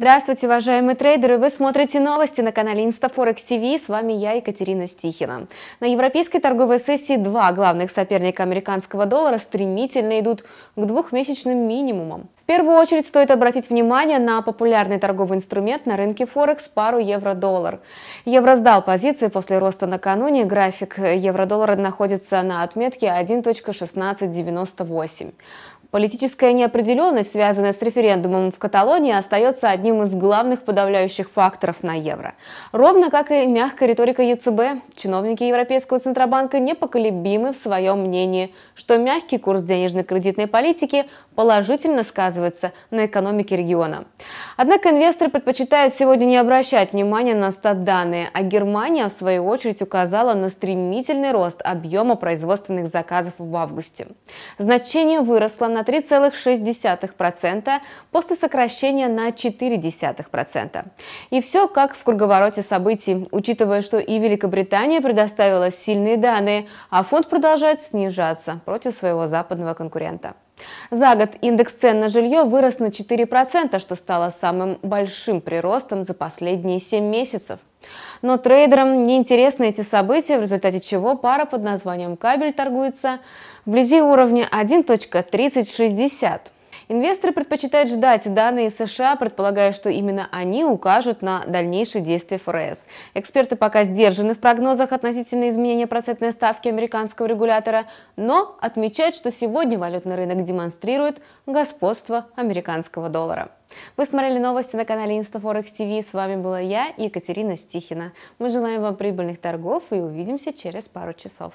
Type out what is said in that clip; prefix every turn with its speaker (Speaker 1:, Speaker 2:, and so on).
Speaker 1: Здравствуйте, уважаемые трейдеры! Вы смотрите новости на канале InstaForex TV. С вами я, Екатерина Стихина. На европейской торговой сессии два главных соперника американского доллара стремительно идут к двухмесячным минимумам. В первую очередь стоит обратить внимание на популярный торговый инструмент на рынке Форекс – пару евро-доллар. Евро сдал позиции после роста накануне. График евро-доллара находится на отметке 1.1698. Политическая неопределенность, связанная с референдумом в Каталонии, остается одним из главных подавляющих факторов на евро. Ровно как и мягкая риторика ЕЦБ, чиновники Европейского Центробанка непоколебимы в своем мнении, что мягкий курс денежно-кредитной политики положительно сказывается на экономике региона. Однако инвесторы предпочитают сегодня не обращать внимания на стат-данные, а Германия, в свою очередь, указала на стремительный рост объема производственных заказов в августе. Значение выросло на на 3,6% после сокращения на 0,4%. И все как в круговороте событий, учитывая, что и Великобритания предоставила сильные данные, а фонд продолжает снижаться против своего западного конкурента. За год индекс цен на жилье вырос на 4%, что стало самым большим приростом за последние 7 месяцев но трейдерам неинтересны эти события, в результате чего пара под названием «Кабель» торгуется вблизи уровня 1.3060. Инвесторы предпочитают ждать данные США, предполагая, что именно они укажут на дальнейшие действия ФРС. Эксперты пока сдержаны в прогнозах относительно изменения процентной ставки американского регулятора, но отмечают, что сегодня валютный рынок демонстрирует господство американского доллара. Вы смотрели новости на канале InstaForex TV. С вами была я, Екатерина Стихина. Мы желаем вам прибыльных торгов и увидимся через пару часов.